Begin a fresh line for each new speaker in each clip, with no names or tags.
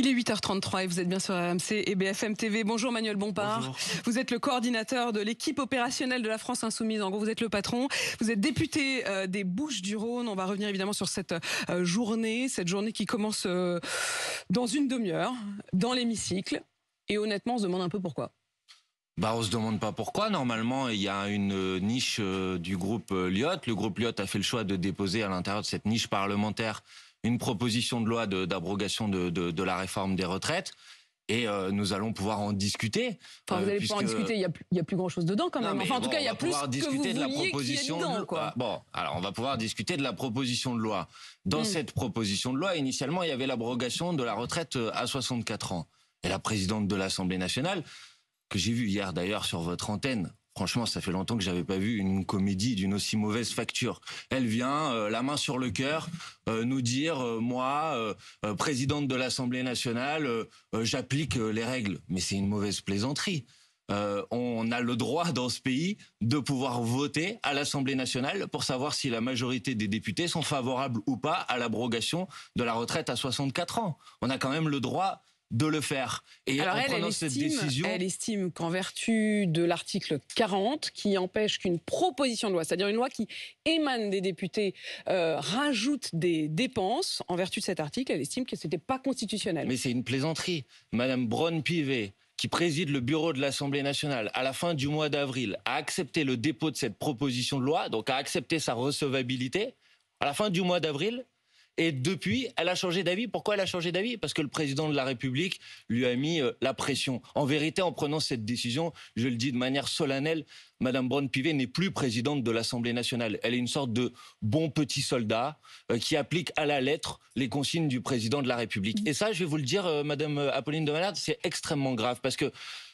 Il est 8h33 et vous êtes bien sur AMC et BFM TV. Bonjour Manuel Bompard. Vous êtes le coordinateur de l'équipe opérationnelle de la France Insoumise. En gros, vous êtes le patron. Vous êtes député euh, des Bouches-du-Rhône. On va revenir évidemment sur cette euh, journée, cette journée qui commence euh, dans une demi-heure, dans l'hémicycle. Et honnêtement, on se demande un peu pourquoi.
Bah, ne se demande pas pourquoi. Normalement, il y a une niche du groupe Lyotte. Le groupe Lyotte a fait le choix de déposer à l'intérieur de cette niche parlementaire une proposition de loi d'abrogation de, de, la réforme des retraites. Et euh, nous allons pouvoir en discuter. Enfin, vous euh, allez pouvoir en discuter. Il
n'y a, plus grand chose dedans, quand même. enfin, en tout cas, il y a plus que vous de la proposition. Dedans, quoi.
Euh, bon, alors on va pouvoir discuter de la proposition de loi. Dans hmm. cette proposition de loi, initialement, il y avait l'abrogation de la retraite à 64 ans. Et la présidente de l'Assemblée nationale, que j'ai vue hier d'ailleurs sur votre antenne, Franchement, ça fait longtemps que j'avais pas vu une comédie d'une aussi mauvaise facture. Elle vient, euh, la main sur le cœur, euh, nous dire euh, moi, présidente de l'Assemblée nationale, j'applique les règles. Mais c'est une mauvaise plaisanterie. on a le droit dans ce pays de pouvoir voter à l'Assemblée nationale pour savoir si la majorité des députés sont favorables ou pas à l'abrogation de la retraite à 64 ans. On a quand même le droit de le faire. Et elle, cette décision... elle
estime qu'en vertu de l'article 40, qui empêche qu'une proposition de loi, c'est-à-dire une loi qui émane des députés, euh, rajoute des dépenses, en vertu de cet article, elle estime que ce n'était pas constitutionnel.
Mais c'est une plaisanterie. Madame Braun-Pivet, qui préside le bureau de l'Assemblée nationale à la fin du mois d'avril, a accepté le dépôt de cette proposition de loi, donc a accepté sa recevabilité, à la fin du mois d'avril, et depuis, elle a changé d'avis. Pourquoi elle a changé d'avis Parce que le président de la République lui a mis euh, la pression. En vérité, en prenant cette décision, je le dis de manière solennelle, Madame Braun-Pivet n'est plus présidente de l'Assemblée nationale. Elle est une sorte de bon petit soldat euh, qui applique à la lettre les consignes du président de la République. Et ça, je vais vous le dire, euh, Madame Apolline de Malade, c'est extrêmement grave parce que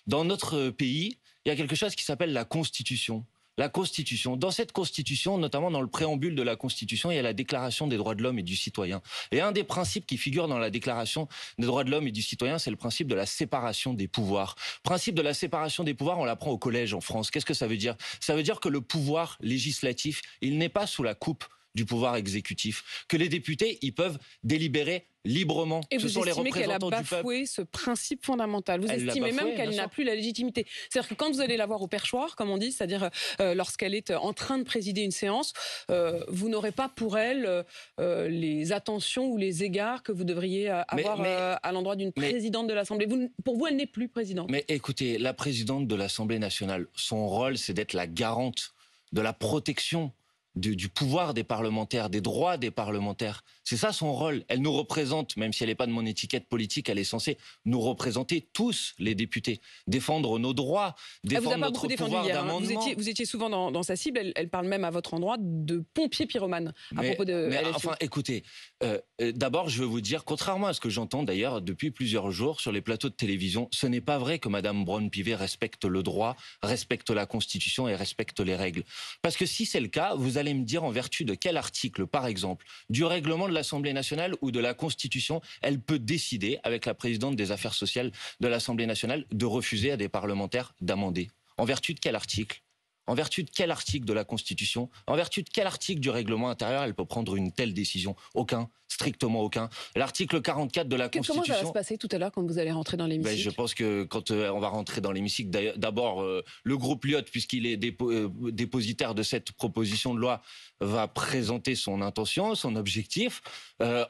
dans notre pays, il y a quelque chose qui s'appelle la Constitution la Constitution. Dans cette Constitution, notamment dans le préambule de la Constitution, il y a la Déclaration des droits de l'homme et du citoyen. Et un des principes qui figure dans la Déclaration des droits de l'homme et du citoyen, c'est le principe de la séparation des pouvoirs. Principe de la séparation des pouvoirs, on l'apprend au collège en France. Qu'est-ce que ça veut dire Ça veut dire que le pouvoir législatif, il n'est pas sous la coupe du pouvoir exécutif, que les députés, ils peuvent délibérer librement. Et ce vous sont estimez qu'elle a bafoué
ce principe fondamental. Vous estimez même qu'elle n'a plus la légitimité. C'est-à-dire que quand vous allez la voir au perchoir, comme on dit, c'est-à-dire euh, lorsqu'elle est en train de présider une séance, euh, vous n'aurez pas pour elle euh, les attentions ou les égards que vous devriez avoir à l'endroit d'une présidente de l'Assemblée. pour vous, elle n'est plus présidente.
Mais écoutez, la présidente de l'Assemblée nationale, son rôle, c'est d'être la garante de la protection du, pouvoir des parlementaires, des droits des parlementaires. C'est ça son rôle. Elle nous représente, même si elle n'est pas de mon étiquette politique, elle est censée nous représenter tous les députés, défendre nos droits, défendre notre pouvoir hein. vous,
étiez, souvent dans, sa cible. Elle, parle même à votre endroit de pompier pyromane à propos de. Mais enfin,
écoutez, euh, euh, d'abord, je veux vous dire, contrairement à ce que j'entends d'ailleurs depuis plusieurs jours sur les plateaux de télévision, ce n'est pas vrai que Madame Braun-Pivet respecte le droit, respecte la Constitution et respecte les règles. Parce que si c'est le cas, vous allez allez me dire en vertu de quel article, par exemple, du règlement de l'Assemblée nationale ou de la Constitution, elle peut décider, avec la présidente des affaires sociales de l'Assemblée nationale, de refuser à des parlementaires d'amender En vertu de quel article en vertu de quel article de la Constitution En vertu de quel article du règlement intérieur elle peut prendre une telle décision Aucun, strictement aucun. L'article 44 de la Constitution. Comment ça va se
passer tout à l'heure quand vous allez rentrer dans ben, l'hémicycle Je
pense que quand euh, on va rentrer dans l'hémicycle, d'abord euh, le groupe Lyot, puisqu'il est euh, dépositaire de cette proposition de loi, va présenter son intention, son objectif.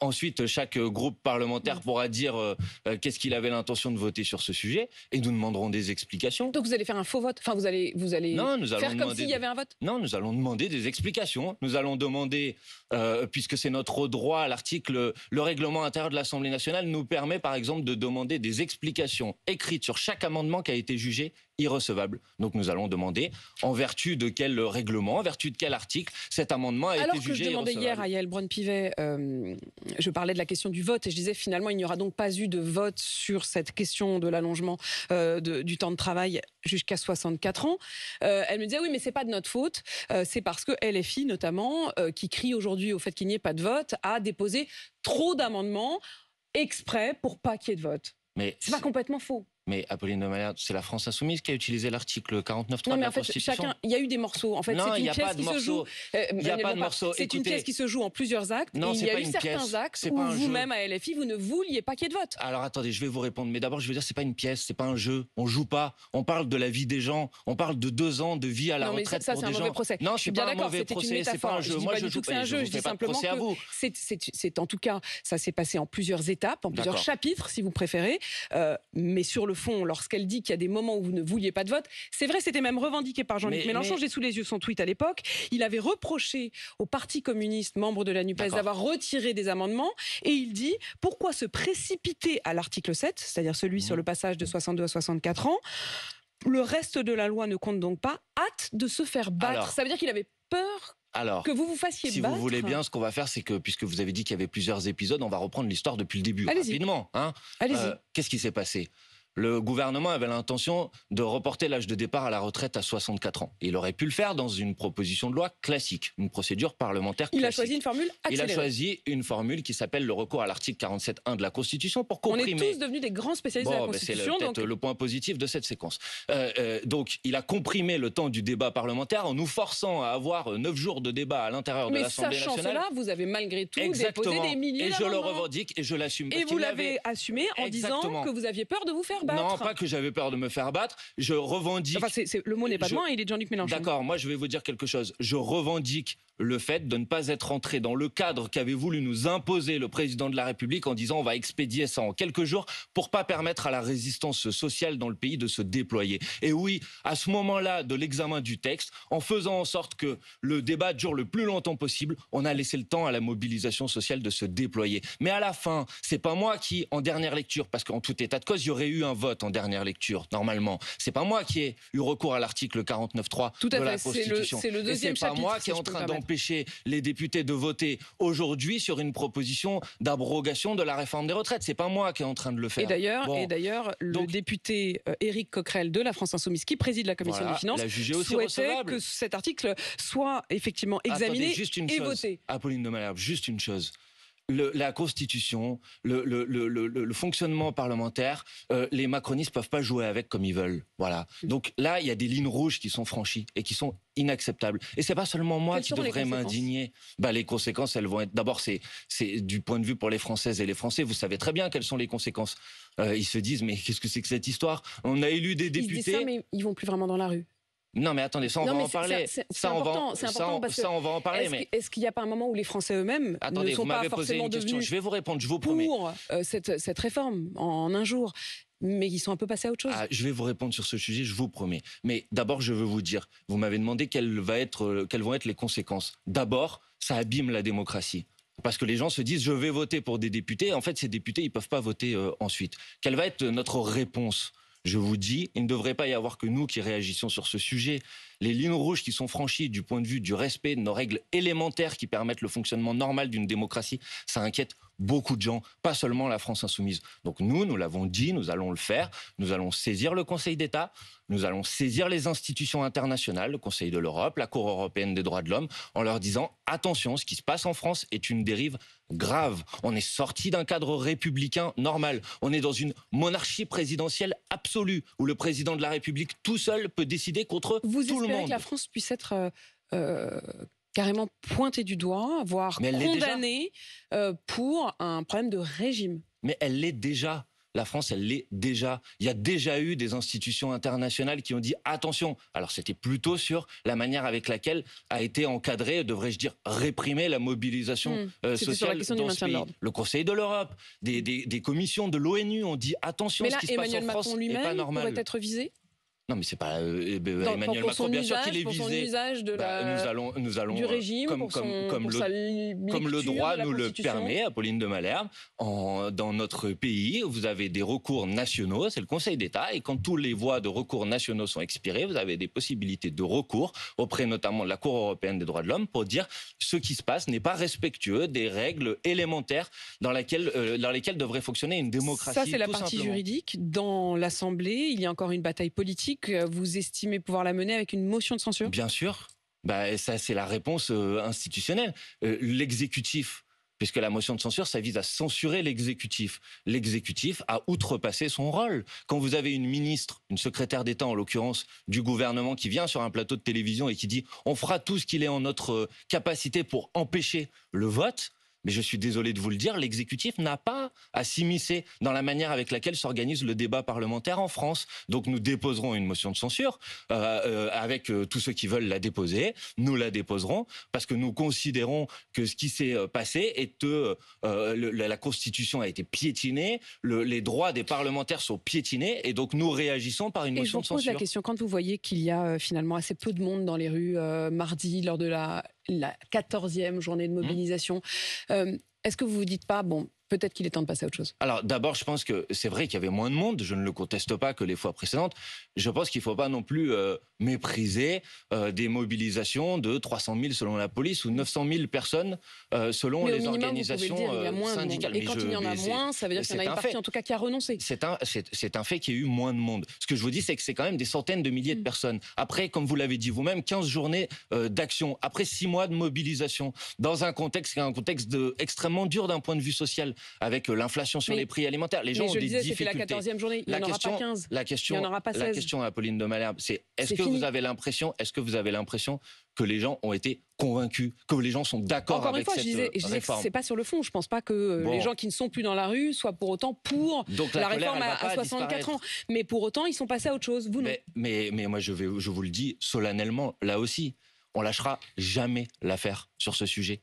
ensuite, chaque groupe parlementaire mm. pourra dire qu'est-ce qu'il avait l'intention de voter sur ce sujet, et nous demanderons des explications. Donc
vous allez faire un faux vote Enfin, vous allez, vous allez. Non, nous allons comme s'il y avait un vote
Non, nous allons demander des explications. Nous allons demander, euh, puisque c'est notre droit, l'article, le règlement intérieur de l'Assemblée nationale nous permet par exemple de demander des explications écrites sur chaque amendement qui a été jugé irrecevable. Donc nous allons demander en vertu de quel règlement, en vertu de quel article cet amendement a été jugé irrecevable. Alors que je demandais hier à
Yael brown pivet euh, je parlais de la question du vote et je disais finalement il n'y aura donc pas eu de vote sur cette question de l'allongement euh, du temps de travail jusqu'à 64 ans. Euh, elle me disait oui mais c'est pas de notre faute, c'est parce que LFI notamment, qui crie aujourd'hui au fait qu'il n'y ait pas de vote, a déposé trop d'amendements exprès pour pas qu'il y ait de vote. Mais c'est pas complètement faux.
Mais Apolline de Malherbe, c'est la France insoumise qui a utilisé l'article 49.3 non, mais en fait, Constitution. Chacun, il
y a eu des morceaux. En fait, c'est une qui il n'y a pas de euh, morceaux. C'est une pièce qui se joue en plusieurs actes. Non, il y a eu certains actes où vous-même à LFI, vous ne vouliez pas qu'il y ait de vote.
Alors attendez, je vais vous répondre. Mais d'abord, je veux dire, c'est pas une pièce, c'est pas un jeu. On joue pas. On parle de la vie des gens. On parle de deux ans de vie à la non, retraite pour des gens. Non, mais ça, c'est un mauvais procès. Non, je suis bien d'accord. un jeu. Moi Je dis pas du tout que c'est un jeu. Je dis simplement que
c'est en tout cas, ça s'est passé en plusieurs étapes, en plusieurs chapitres, si vous préférez. Mais euh, sur fond, lorsqu'elle dit qu'il y a des moments où vous ne vouliez pas de vote, c'est vrai, c'était même revendiqué par Jean-Luc Mélenchon. J'ai sous les yeux son tweet à l'époque. Il avait reproché au Parti communiste, membre de la NUPES, d'avoir retiré des amendements. Et il dit pourquoi se précipiter à l'article 7, c'est-à-dire celui sur mmh. le passage de 62 à 64 ans le reste de la loi ne compte donc pas. Hâte de se faire battre. Ça veut dire qu'il avait peur
que vous vous fassiez si vous voulez bien, ce qu'on va faire, c'est que puisque vous avez dit qu'il y avait plusieurs épisodes, on va reprendre l'histoire depuis le début rapidement. Hein. Allez-y. Euh, qu'est-ce qui s'est passé le gouvernement avait l'intention de reporter l'âge de départ à la retraite à 64 ans. Il aurait pu le faire dans une proposition de loi classique, une procédure parlementaire classique.
Il a choisi une formule Il a choisi
une formule qui s'appelle le recours à l'article 47.1 de la Constitution pour comprimer. On est tous
devenus des grands spécialistes de la ben, Constitution. C'est donc... le
point positif de cette séquence. Euh, euh, donc, il a comprimé le temps du débat parlementaire en nous forçant à avoir 9 jours de débat à l'intérieur de l'Assemblée nationale. Mais sachant cela,
vous avez malgré tout déposé des milliers Et je le
revendique et je l'assume. Et vous l'avez assumé en disant que vous
aviez peur de vous faire non,
pas que j'avais peur de me faire battre. Je revendique. Enfin, c'est, le mot n'est pas de moi, il est de Jean-Luc Mélenchon. D'accord, moi je vais vous dire quelque chose. Je revendique le fait de ne pas être entré dans le cadre qu'avait voulu nous imposer le président de la République en disant on va expédier ça en quelques jours pour pas permettre à la résistance sociale dans le pays de se déployer. Et oui, à ce moment-là de l'examen du texte, en faisant en sorte que le débat dure le plus longtemps possible, on a laissé le temps à la mobilisation sociale de se déployer. Mais à la fin, c'est pas moi qui, en dernière lecture, parce qu'en tout état de cause, il y aurait eu un vote en dernière lecture, normalement. C'est pas moi qui ai eu recours à l'article 49.3 de fait, la Constitution. C'est le, deuxième moi qui est en train empêcher les députés de voter aujourd'hui sur une proposition d'abrogation de la réforme des retraites. C'est pas moi qui est en train de le faire. Et d'ailleurs, et
d'ailleurs, le député euh, Éric Coquerel de la France Insoumise, qui préside la commission des finances, souhaitait que cet article soit effectivement examiné juste une et voté.
Apolline de Malherbe, juste une chose la Constitution, le, fonctionnement parlementaire, euh, les macronistes peuvent pas jouer avec comme ils veulent. Voilà. Donc là, il y a des lignes rouges qui sont franchies et qui sont inacceptables. Et c'est pas seulement moi qui devrais m'indigner. Bah, les conséquences, elles vont être. D'abord, c'est du point de vue pour les Françaises et les Français. Vous savez très bien quelles sont les conséquences. Euh, ils se disent mais qu'est-ce que c'est que cette histoire On a élu des députés. mais
ils vont plus vraiment dans la rue.
Non, mais attendez, ça on va en parler. Ça, on va, ça on va en parler.
Est-ce qu'il n'y a pas un moment où les Français eux-mêmes ne sont pas forcément devenus Je vais vous répondre, je vous promets. Pour euh, cette, réforme en, un jour mais ils sont un peu passés à autre chose. Ah,
je vais vous répondre sur ce sujet, je vous promets. Mais d'abord, je veux vous dire, vous m'avez demandé quelles, va être, euh, quelles vont être les conséquences. D'abord, ça abîme la démocratie. Parce que les gens se disent, je vais voter pour des députés. En fait, ces députés, ils ne peuvent pas voter euh, ensuite. Quelle va être notre réponse je vous dis, il ne devrait pas y avoir que nous qui réagissions sur ce sujet. Les lignes rouges qui sont franchies du point de vue du respect de nos règles élémentaires qui permettent le fonctionnement normal d'une démocratie, ça inquiète beaucoup de gens, pas seulement la France insoumise. Donc nous, nous l'avons dit, nous allons le faire, nous allons saisir le Conseil d'État, nous allons saisir les institutions internationales, le Conseil de l'Europe, la Cour européenne des droits de l'homme, en leur disant attention, ce qui se passe en France est une dérive grave. On est sorti d'un cadre républicain normal. On est dans une monarchie présidentielle absolue où le président de la République tout seul peut décider contre Vous tout le monde. Vous espérez que la
France puisse être euh, euh, carrément pointé du doigt, voire condamnée euh, pour un problème de régime.
Mais elle l'est déjà. La France, elle l'est déjà. Il y a déjà eu des institutions internationales qui ont dit attention. Alors c'était plutôt sur la manière avec laquelle a été encadrée, devrais-je dire, réprimée la mobilisation hmm. euh, sociale dans Le Conseil de l'Europe, des, commissions de l'ONU ont dit attention. Mais ce qui se passe en France Macron lui-même pourrait être visé. Non, mais c'est pas euh, eh ben, Emmanuel Macron, bien sûr qu'il est visé. Bah, nous allons, nous allons, du euh, régime, comme, le, droit nous le permet, Apolline de Malherbe. dans notre pays, vous avez des recours nationaux, c'est le Conseil d'État, et quand tous les voies de recours nationaux sont expirées, vous avez des possibilités de recours auprès notamment de la Cour européenne des droits de l'homme pour dire ce qui se passe n'est pas respectueux des règles élémentaires dans, laquelle, euh, lesquelles devrait fonctionner une démocratie. Ça, c'est la partie
juridique. Dans l'Assemblée, il y a encore une bataille politique que euh, vous estimez pouvoir la mener avec une motion de censure Bien
sûr. Bah, ça, c'est la réponse euh, institutionnelle. Euh, l'exécutif, puisque la motion de censure, ça vise à censurer l'exécutif. L'exécutif a outrepassé son rôle. Quand vous avez une ministre, une secrétaire d'État en l'occurrence du gouvernement, qui vient sur un plateau de télévision et qui dit on fera tout ce qu'il est en notre capacité pour empêcher le vote, mais je suis désolé de vous le dire, l'exécutif n'a pas à s'immiscer dans la manière avec laquelle s'organise le débat parlementaire en France. Donc nous déposerons une motion de censure euh, euh, avec euh, tous ceux qui veulent la déposer. Nous la déposerons parce que nous considérons que ce qui s'est passé est que la Constitution a été piétinée, les droits des parlementaires sont piétinés et donc nous réagissons par une motion de censure. Je vous pose la question
quand vous voyez qu'il y a finalement assez peu de monde dans les rues mardi lors de la la quatorzième journée de mmh. mobilisation. Euh, est-ce que vous vous dites pas, bon, peut-être qu'il est temps de passer à autre chose
Alors d'abord, je pense que c'est vrai qu'il y avait moins de monde, je ne le conteste pas que les fois précédentes. Je pense qu'il ne faut pas non plus euh, mépriser euh, des mobilisations de 300 000 selon la police ou 900 000 personnes selon les organisations syndicales. Et quand il y en a moins, ça veut dire qu'il y en a une partie en tout cas qui a renoncé. C'est un, fait qu'il y a eu moins de monde. Ce que je vous dis, c'est que c'est quand même des centaines de milliers de mm. personnes. Après, comme vous l'avez dit vous-même, 15 journées euh, d'action, après 6 mois de mobilisation, dans un contexte un contexte de, extrêmement dur d'un point de vue social avec euh, l'inflation sur les prix alimentaires. Les gens mais ont je des disais, difficultés. la 14e journée, il n'y en, aura pas 15. La question, en aura pas 16. la question à Pauline de Malherbe, c'est est-ce que vous avez l'impression, est-ce que vous avez l'impression que les gens ont été convaincus, que les gens sont d'accord avec cette Encore une fois, je disais, euh, c'est
pas sur le fond. Je pense pas que euh, les gens qui ne sont plus dans la rue soient pour autant pour la, réforme à, 64 ans. Mais pour autant, ils sont passés à autre chose. Vous non.
Mais, mais, moi, je, vais, je vous le dis solennellement, là aussi, on lâchera jamais l'affaire sur ce sujet.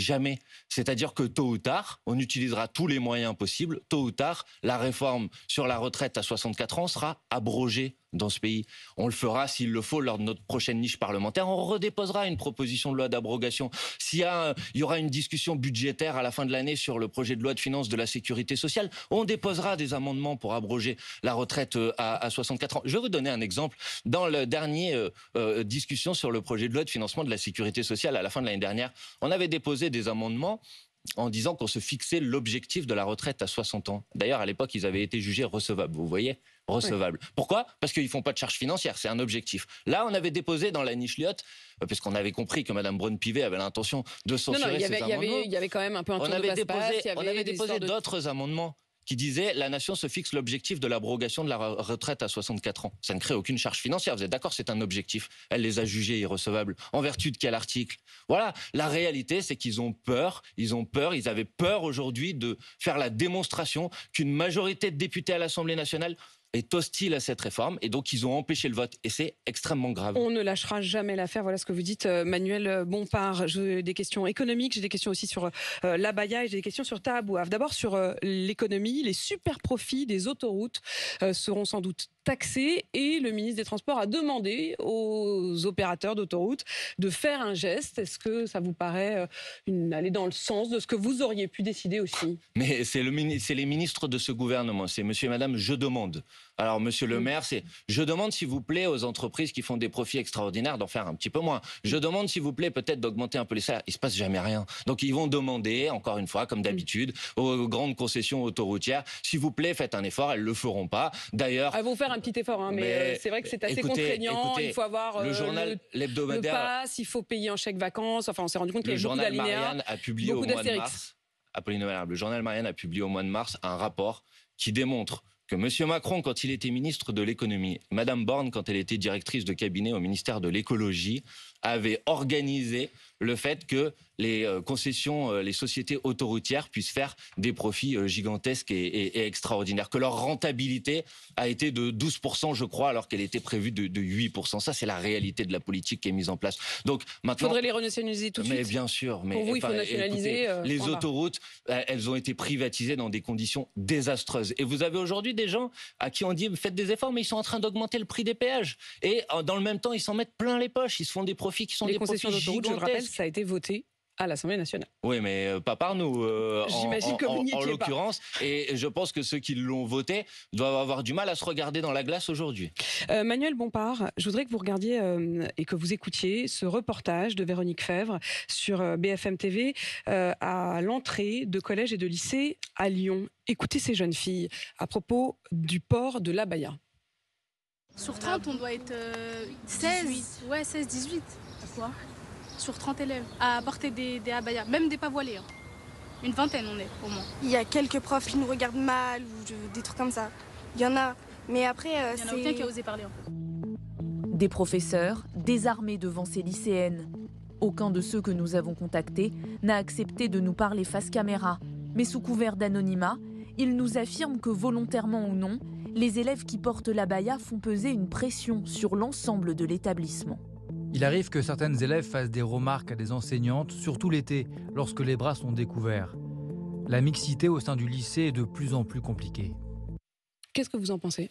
Jamais. C'est-à-dire que tôt ou tard, on utilisera tous les moyens possibles, tôt ou tard, la réforme sur la retraite à 64 ans sera abrogée dans ce pays. On le fera s'il le faut lors de notre prochaine niche parlementaire. On redéposera une proposition de loi d'abrogation. S'il y, aura une discussion budgétaire à la fin de l'année sur le projet de loi de finances de la sécurité sociale, on déposera des amendements pour abroger la retraite euh, à, 64 ans. Je vais vous donner un exemple. Dans la dernière euh, euh, discussion sur le projet de loi de financement de la sécurité sociale à la fin de l'année dernière, on avait déposé des amendements en disant qu'on se fixait l'objectif de la retraite à 60 ans. D'ailleurs, à l'époque, ils avaient été jugés recevables, vous voyez recevable. Pourquoi Parce qu'ils font pas de charges financière, c'est un objectif. Là, on avait déposé dans la niche Lyotte, euh, puisqu'on avait compris que Mme Braun-Pivet avait l'intention de censurer non, non, avait, ces Il y, avait, quand
même un peu un on, avait déposé, on avait déposé d'autres
amendements qui disaient la nation se fixe l'objectif de l'abrogation de la retraite à 64 ans. Ça ne crée aucune charge financière. Vous êtes d'accord C'est un objectif. Elle les a jugés irrecevables. En vertu de quel article Voilà. La réalité, c'est qu'ils ont peur. Ils ont peur. Ils avaient peur aujourd'hui de faire la démonstration qu'une majorité de députés à l'Assemblée nationale est hostile à cette réforme et donc ils ont empêché le vote et c'est extrêmement grave.
On ne lâchera jamais l'affaire, voilà ce que vous dites euh, Manuel euh, Bompard. J'ai des questions économiques, j'ai des questions aussi sur euh, la l'Abaya et j'ai des questions sur Tabouaf D'abord sur l'économie, les super profits des autoroutes seront sans doute taxés et le ministre des Transports a demandé aux opérateurs d'autoroutes de faire un geste. Est-ce que ça vous paraît une, aller dans le sens de ce que vous auriez pu décider aussi
Mais c'est le, les ministres de ce gouvernement, c'est monsieur et madame, je demande. Alors, monsieur le mm. maire, c'est, je demande s'il vous plaît aux entreprises qui font des profits extraordinaires d'en faire un petit peu moins. Je mm. demande s'il vous plaît peut-être d'augmenter un peu les salaires. Il se passe jamais rien. Donc, ils vont demander, encore une fois, comme mm. d'habitude, aux grandes concessions autoroutières, s'il vous plaît, faites un effort. Elles le feront pas. D'ailleurs. Elles
vont faire un petit effort, hein, mais, euh, c'est vrai que c'est assez contraignant. il faut avoir le euh, journal, il faut payer en chèque vacances. Enfin, on s'est rendu compte que Le journal Marianne a publié au mois de mars.
le journal Marianne a publié au mois de mars un rapport qui démontre que M. Macron, quand il était ministre de l'économie, Mme Borne, quand elle était directrice de cabinet au ministère de l'écologie, avait organisé le fait que les euh, concessions, euh, les sociétés autoroutières puissent faire des profits euh, gigantesques et, et, extraordinaires, que leur rentabilité a été de 12%, je crois, alors qu'elle était prévue de, de 8%. Ça, c'est la réalité de la politique qui est mise en place. Donc maintenant, faudrait les
renationaliser tout de suite. Mais
bien sûr, mais Pour vous, il faut nationaliser. les autoroutes, elles ont été privatisées dans des conditions désastreuses. Et vous avez aujourd'hui des gens à qui on dit faites des efforts, mais ils sont en train d'augmenter le prix des péages. Et dans le même temps, ils s'en mettent plein les poches. Ils se font des profits qui sont des profits gigantesques
ça a été voté à l'Assemblée nationale.
Oui, mais euh, pas par nous. Euh, J'imagine vous En, en l'occurrence, et je pense que ceux qui l'ont voté doivent avoir du mal à se regarder dans la glace aujourd'hui.
Euh, Manuel Bompard, je voudrais que vous regardiez et que vous écoutiez ce reportage de Véronique Fèvre sur BFM TV à l'entrée de collège et de lycée à Lyon. Écoutez ces jeunes filles à propos du port de l'Abaya. Sur 30, on doit être 16. 18. Ouais, 16, 18 sur 30 élèves à porter des, abayas, même des pas hein. Une vingtaine, on est au moins. Il y a quelques profs qui nous regardent mal ou des trucs comme ça. Il y en a. Mais après, euh, c'est... Il qui a osé parler. Hein. Des professeurs désarmés devant ces lycéennes. Aucun de ceux que nous avons contactés n'a accepté de nous parler face caméra. Mais sous couvert d'anonymat, ils nous affirment que volontairement ou non, les élèves qui portent l'abaya font peser une pression sur l'ensemble de
l'établissement. Il arrive que certaines élèves fassent des remarques à des enseignantes, surtout l'été, lorsque les bras sont découverts. La mixité au sein du lycée est de plus en plus compliquée. Qu'est-ce que vous en pensez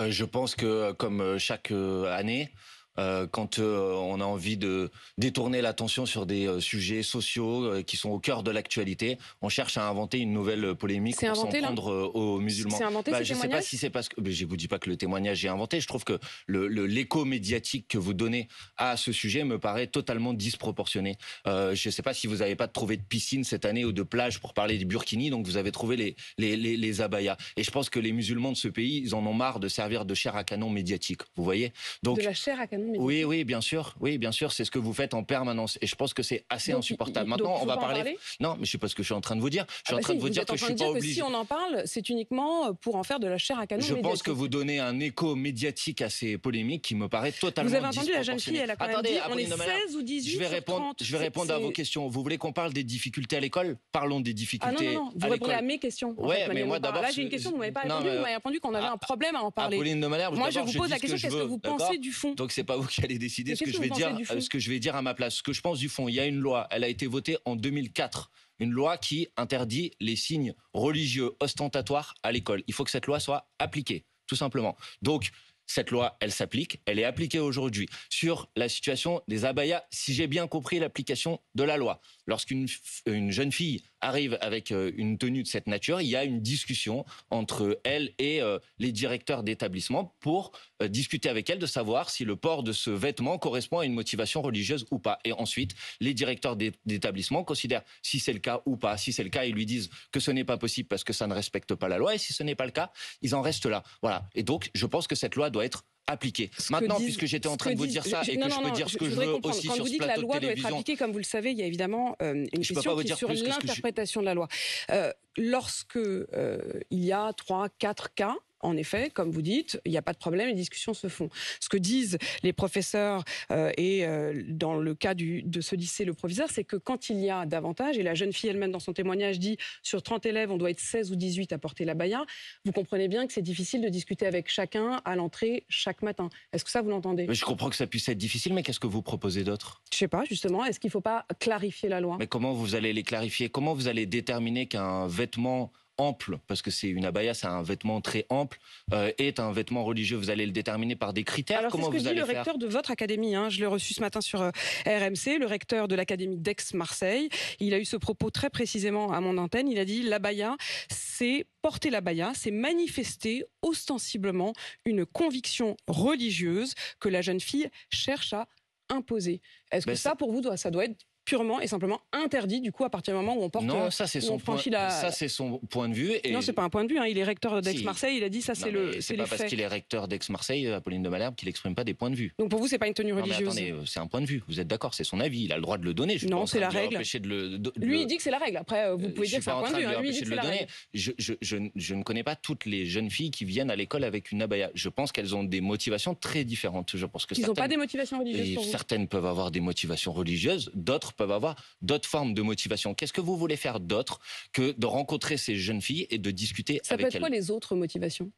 euh, Je pense que, euh, comme euh, chaque année, euh, quand euh, on a envie de détourner l'attention sur des euh, sujets sociaux qui sont au cœur de l'actualité, on cherche à inventer une nouvelle polémique pour s'en prendre aux musulmans. C'est inventé, bah, Je ne sais pas si c'est parce que je vous dis pas que le témoignage est inventé. Je trouve que l'écho le, médiatique que vous donnez à ce sujet me paraît totalement disproportionné. je ne sais pas si vous n'avez pas trouvé de piscine cette année ou de plage pour parler des Burkini, donc vous avez trouvé les les, les abayas. Et je pense que les musulmans de ce pays, ils en ont marre de servir de chair à canon médiatique. Vous voyez Donc de la
chair à canon oui,
oui, bien sûr. Oui, bien sûr, c'est ce que vous faites en permanence. Et je pense que c'est assez insupportable. Maintenant, on va parler... Non, mais je sais pas ce que je suis en train de vous dire. Je suis ah en bah train de vous, dire que je suis pas obligé. Si
on en parle, c'est uniquement euh, pour en faire de la chair à canon. Je pense que
vous donnez un écho médiatique à ces polémiques qui me paraît totalement. Vous avez entendu la jeune fille, elle a quand même dit, on est 16 ou 18. Je vais répondre. je vais répondre à vos questions. Vous voulez qu'on parle des difficultés à l'école Parlons des difficultés. Ah non, non, Vous répondez à mes questions. Ouais, mais moi d'abord. Là, j'ai une question. Vous m'avez pas répondu. Vous m'avez
répondu qu'on avait un ah, problème à en parler. Moi, je vous pose la question. Qu'est-ce que vous pensez du fond
vous qui allez décider ce que, je vais dire, euh, ce que je vais dire à ma place. Ce que je pense du fond, il y a une loi, elle a été votée en 2004 une loi qui interdit les signes religieux ostentatoires à l'école. Il faut que cette loi soit appliquée, tout simplement. Donc, cette loi, elle s'applique, elle est appliquée aujourd'hui. Sur la situation des abayas, si j'ai bien compris l'application de la loi, Lorsqu'une jeune fille arrive avec euh, une tenue de cette nature, il y a une discussion entre elle et euh, les directeurs d'établissement pour euh, discuter avec elle de savoir si le port de ce vêtement correspond à une motivation religieuse ou pas. Et ensuite, les directeurs d'établissement considèrent si c'est le cas ou pas. Si c'est le cas, ils lui disent que ce n'est pas possible parce que ça ne respecte pas la loi. Et si ce n'est pas le cas, ils en restent là. Voilà. Et donc, je pense que cette loi doit être appliquée. Maintenant, puisque j'étais en train de vous dire ça et que je peux dire ce que je, veux aussi sur vous ce dites plateau de télévision... la loi doit être appliquée,
comme vous le savez, il y a évidemment euh, une question sur l'interprétation de la loi. Euh, lorsque euh, il y a trois, quatre cas, en effet, comme vous dites, il n'y a pas de problème, les discussions se font. Ce que disent les professeurs euh, et euh, dans le cas de ce lycée, le proviseur, c'est que quand il y a davantage, et la jeune fille elle-même dans son témoignage dit sur 30 élèves, on doit être 16 ou 18 à porter la baya, vous comprenez bien que c'est difficile de discuter avec chacun à l'entrée chaque matin. Est-ce que ça, vous l'entendez Je
comprends que ça puisse être difficile, mais qu'est-ce que vous proposez d'autre
Je ne sais pas, justement, est-ce qu'il ne faut pas clarifier la loi
Mais comment vous allez les clarifier Comment vous allez déterminer qu'un vêtement ample, parce que c'est une abaya, c'est un vêtement très ample, euh, est un vêtement religieux. Vous allez le déterminer par des critères. Alors, Comment ce que vous dit le recteur
de votre académie. Hein. Je l'ai reçu ce matin sur euh, RMC, le recteur de l'académie d'Aix-Marseille. Il a eu ce propos très précisément à mon antenne. Il a dit l'abaya, c'est porter l'abaya, c'est manifester ostensiblement une conviction religieuse que la jeune fille cherche à imposer. Est-ce ben, que ça, pour vous, ça doit être purement et simplement interdit du coup à partir du moment où on porte non euh, ça c'est son point, ça c'est
son point de vue et... non c'est
pas un point de vue hein, il est recteur d'Aix-Marseille il a dit ça c'est le c'est pas parce qu'il est
recteur d'Aix-Marseille euh, Apolline de Malherbe qu'il exprime pas des points de vue
donc pour vous c'est pas une tenue religieuse
euh, c'est un point de vue vous êtes d'accord c'est son avis il a le droit de le donner je non c'est hein, la règle lui il dit
que c'est la règle après vous pouvez je dire que c'est un point de vue hein. lui dit
je ne connais pas toutes les jeunes filles qui viennent à l'école avec une abaya je pense qu'elles ont des motivations très différentes je pense que ils n'ont pas des
motivations religieuses certaines
peuvent avoir des motivations religieuses d'autres peuvent avoir d'autres formes de motivation. Qu'est-ce que vous voulez faire d'autre que de rencontrer ces jeunes filles et de discuter Ça avec elles Ça peut être
quoi les autres motivations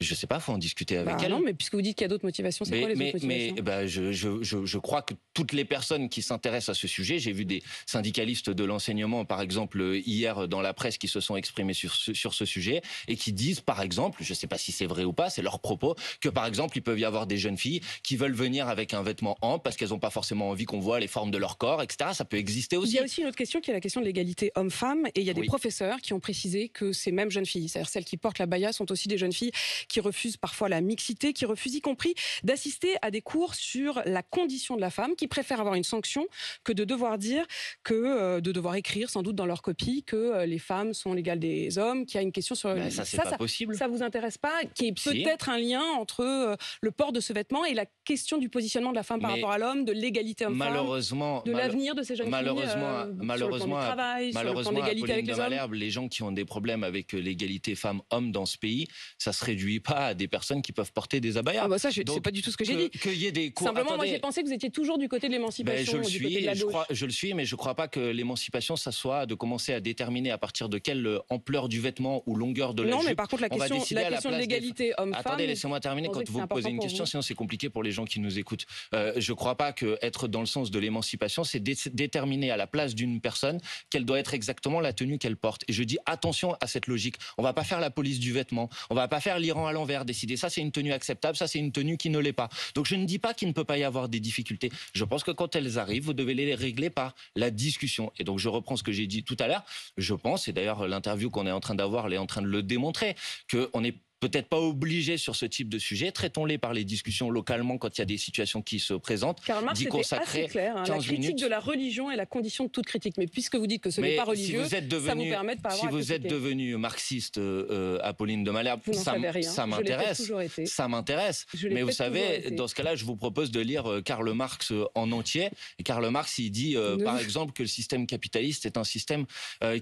je sais pas, faut en discuter avec bah elle. Non,
mais puisque vous dites qu'il y a d'autres motivations, c'est quoi les mais, autres motivations
Mais bah, je, je, je, crois que toutes les personnes qui s'intéressent à ce sujet, j'ai vu des syndicalistes de l'enseignement, par exemple, euh, hier euh, dans la presse, qui se sont exprimés sur ce, sur ce sujet et qui disent, par exemple, je sais pas si c'est vrai ou pas, c'est leur propos, que par exemple, il peut y avoir des jeunes filles qui veulent venir avec un vêtement ample parce qu'elles n'ont pas forcément envie qu'on voit les formes de leur corps, etc. Ça peut exister aussi. Il y a aussi une autre question
qui est la question de l'égalité homme-femme et il y a des professeurs qui ont précisé que ces mêmes jeunes filles, c'est-à-dire celles qui portent la baya, sont aussi des jeunes filles qui refusent parfois la mixité, qui refusent y compris d'assister à des cours sur la condition de la femme, qui préfèrent avoir une sanction que de devoir dire que euh, de devoir écrire sans doute dans leur copie que euh, les femmes sont l'égale des hommes, qu'il y a une question sur bah, ça, c'est ça, possible. Ça, vous intéresse pas Qui est peut-être un lien entre euh, le port de ce vêtement et la question du positionnement de la femme par rapport à l'homme, de l'égalité homme-femme, malheureusement,
de l'avenir de ces jeunes malheureusement, filles, malheureusement, sur le travail, malheureusement, avec les, hommes. les gens qui ont des problèmes avec l'égalité femmes-hommes dans ce pays, ça se réduit pas à des personnes qui peuvent porter des abayas. Ah bah ça, c'est pas du tout ce que j'ai dit. y ait des cours. Simplement, moi, j'ai
pensé que vous étiez toujours du côté de l'émancipation. Ben, je le suis, je,
je le suis, mais je crois pas que l'émancipation, ça soit de commencer à déterminer à partir de quelle ampleur du vêtement ou longueur de la Non, mais par contre, la question, la question de l'égalité
homme-femme. Attendez, laissez-moi terminer quand vous posez une question, sinon
c'est compliqué pour les gens qui nous écoutent. Euh, je crois pas que être dans le sens de l'émancipation, c'est déterminer à la place d'une personne quelle doit être exactement la tenue qu'elle porte. Et je dis attention à cette logique. On va pas faire la police du vêtement. On va pas faire l'Iran à l'envers, décider ça c'est une tenue acceptable, ça c'est une tenue qui ne l'est pas. Donc je ne dis pas qu'il ne peut pas y avoir des difficultés. Je pense que quand elles arrivent, vous devez les régler par la discussion. Et donc je reprends ce que j'ai dit tout à l'heure. Je pense, et d'ailleurs l'interview qu'on est en train d'avoir est en train de le démontrer, qu'on est peut-être pas obligé sur ce type de sujet. Traitons-les par les discussions localement quand il y a des situations qui se présentent. Karl Marx était assez clair. Hein. la critique
de la religion est la condition de toute critique. Mais puisque vous dites que ce n'est pas religieux, si vous êtes devenu, ça vous permet de pas Si vous êtes
devenu marxiste, euh, euh, Apolline de Malherbe, ça, ça m'intéresse. Ça m'intéresse. Mais vous savez, dans ce cas-là, je vous propose de lire euh, Karl Marx en entier. Et Karl Marx, il dit, par exemple, que le système capitaliste est un système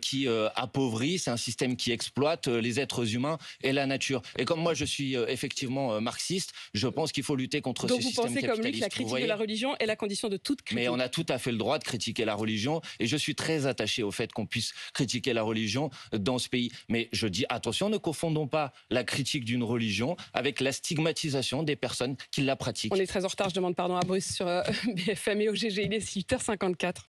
qui appauvrit, c'est un système qui exploite les êtres humains et la nature. Et comme moi, je suis euh, effectivement euh, marxiste, je pense qu'il faut lutter contre Donc ce système capitaliste. Donc vous pensez comme lui que la critique de la
religion est la condition de toute critique. Mais
on a tout à fait le droit de critiquer la religion, et je suis très attaché au fait qu'on puisse critiquer la religion dans ce pays. Mais je dis attention, ne confondons pas la critique d'une religion avec la stigmatisation des personnes qui la pratiquent. On est très en retard. Je demande
pardon à Bruce sur euh, BFM et OGG, Il est h 54